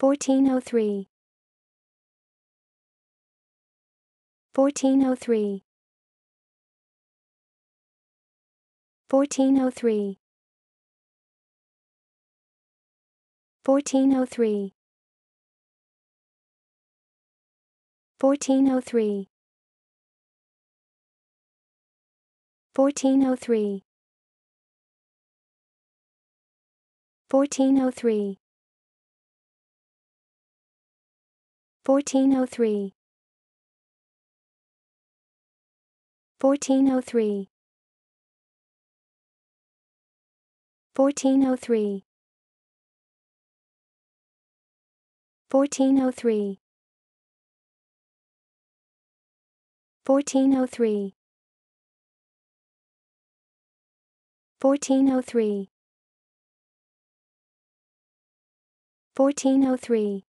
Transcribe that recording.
1403 1403 1403 1403 1403 1403 1403 1403 1403 1403 1403 1403 1403 1403